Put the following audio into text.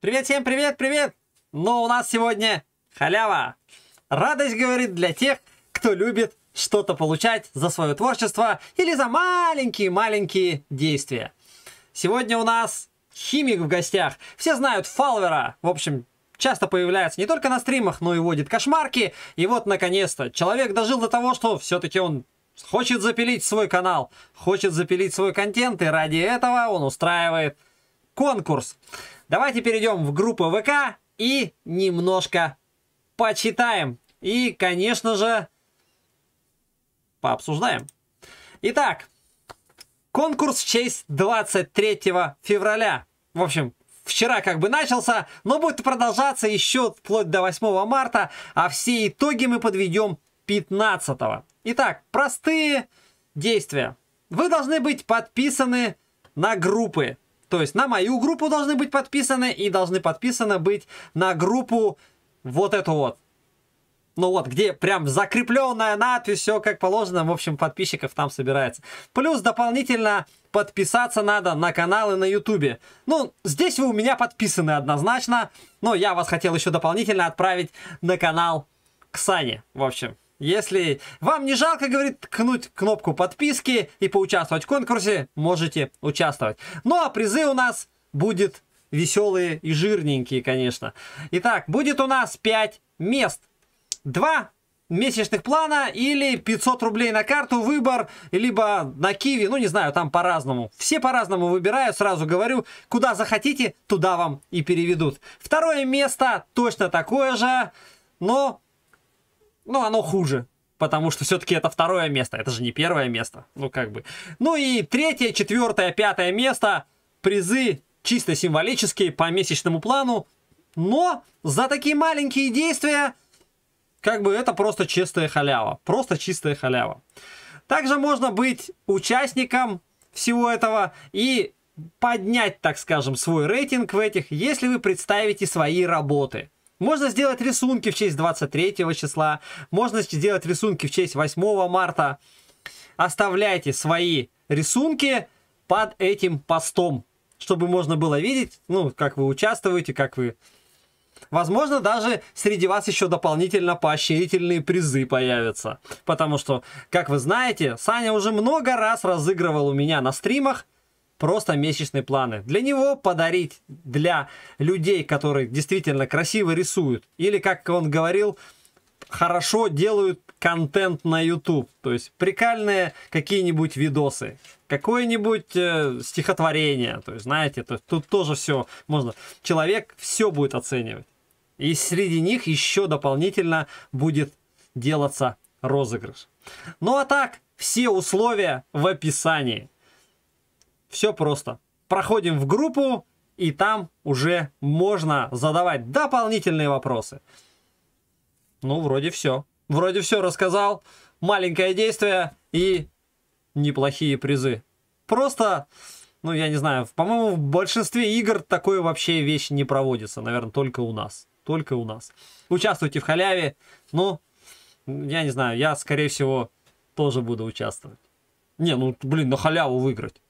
Привет всем, привет, привет! Но ну, у нас сегодня халява. Радость, говорит, для тех, кто любит что-то получать за свое творчество или за маленькие-маленькие действия. Сегодня у нас химик в гостях. Все знают Фалвера. В общем, часто появляется не только на стримах, но и водит кошмарки. И вот, наконец-то, человек дожил до того, что все-таки он хочет запилить свой канал, хочет запилить свой контент, и ради этого он устраивает конкурс. Давайте перейдем в группу ВК и немножко почитаем. И, конечно же, пообсуждаем. Итак, конкурс в честь 23 февраля. В общем, вчера как бы начался, но будет продолжаться еще вплоть до 8 марта, а все итоги мы подведем 15. Итак, простые действия. Вы должны быть подписаны на группы то есть на мою группу должны быть подписаны и должны подписаны быть на группу вот эту вот. Ну вот, где прям закрепленная надпись, все как положено, в общем, подписчиков там собирается. Плюс дополнительно подписаться надо на каналы на ютубе. Ну, здесь вы у меня подписаны однозначно, но я вас хотел еще дополнительно отправить на канал к Сане, в общем. Если вам не жалко, говорит, ткнуть кнопку подписки и поучаствовать в конкурсе, можете участвовать. Ну а призы у нас будут веселые и жирненькие, конечно. Итак, будет у нас 5 мест. 2 месячных плана или 500 рублей на карту выбор, либо на Киви, ну не знаю, там по-разному. Все по-разному выбирают, сразу говорю, куда захотите, туда вам и переведут. Второе место точно такое же, но ну, оно хуже. Потому что все-таки это второе место, это же не первое место. Ну, как бы. Ну и третье, четвертое, пятое место. Призы чисто символические по месячному плану. Но за такие маленькие действия, как бы это просто чистая халява. Просто чистая халява. Также можно быть участником всего этого и поднять, так скажем, свой рейтинг в этих, если вы представите свои работы. Можно сделать рисунки в честь 23 числа, можно сделать рисунки в честь 8 марта. Оставляйте свои рисунки под этим постом, чтобы можно было видеть, ну, как вы участвуете, как вы... Возможно, даже среди вас еще дополнительно поощрительные призы появятся. Потому что, как вы знаете, Саня уже много раз разыгрывал у меня на стримах просто месячные планы. Для него подарить для людей, которые действительно красиво рисуют, или, как он говорил, хорошо делают контент на YouTube. То есть прикольные какие-нибудь видосы, какое-нибудь э, стихотворение. То есть, знаете, то, тут тоже все можно. Человек все будет оценивать. И среди них еще дополнительно будет делаться розыгрыш. Ну а так, все условия в описании все просто. Проходим в группу, и там уже можно задавать дополнительные вопросы. Ну, вроде все. Вроде все рассказал. Маленькое действие и неплохие призы. Просто, ну, я не знаю, по-моему, в большинстве игр такое вообще вещь не проводится. Наверное, только у нас. Только у нас. Участвуйте в халяве. Ну, я не знаю, я, скорее всего, тоже буду участвовать. Не, ну, блин, на халяву выиграть.